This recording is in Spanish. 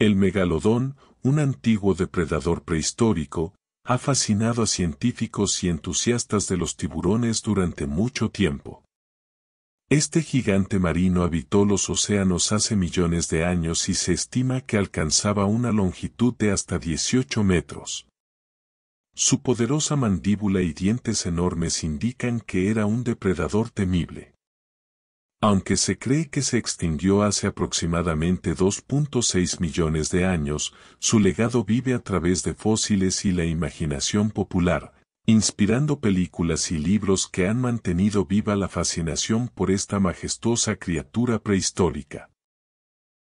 El megalodón, un antiguo depredador prehistórico, ha fascinado a científicos y entusiastas de los tiburones durante mucho tiempo. Este gigante marino habitó los océanos hace millones de años y se estima que alcanzaba una longitud de hasta 18 metros. Su poderosa mandíbula y dientes enormes indican que era un depredador temible. Aunque se cree que se extinguió hace aproximadamente 2.6 millones de años, su legado vive a través de fósiles y la imaginación popular, inspirando películas y libros que han mantenido viva la fascinación por esta majestuosa criatura prehistórica.